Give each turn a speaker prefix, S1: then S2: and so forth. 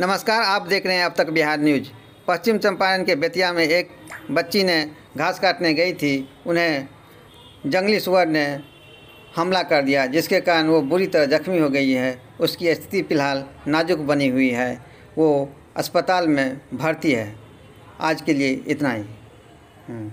S1: नमस्कार आप देख रहे हैं अब तक बिहार न्यूज पश्चिम चंपारण के बेतिया में एक बच्ची ने घास काटने गई थी उन्हें जंगली सुअर ने हमला कर दिया जिसके कारण वो बुरी तरह जख्मी हो गई है उसकी स्थिति फिलहाल नाजुक बनी हुई है वो अस्पताल में भर्ती है आज के लिए इतना ही
S2: हम्म।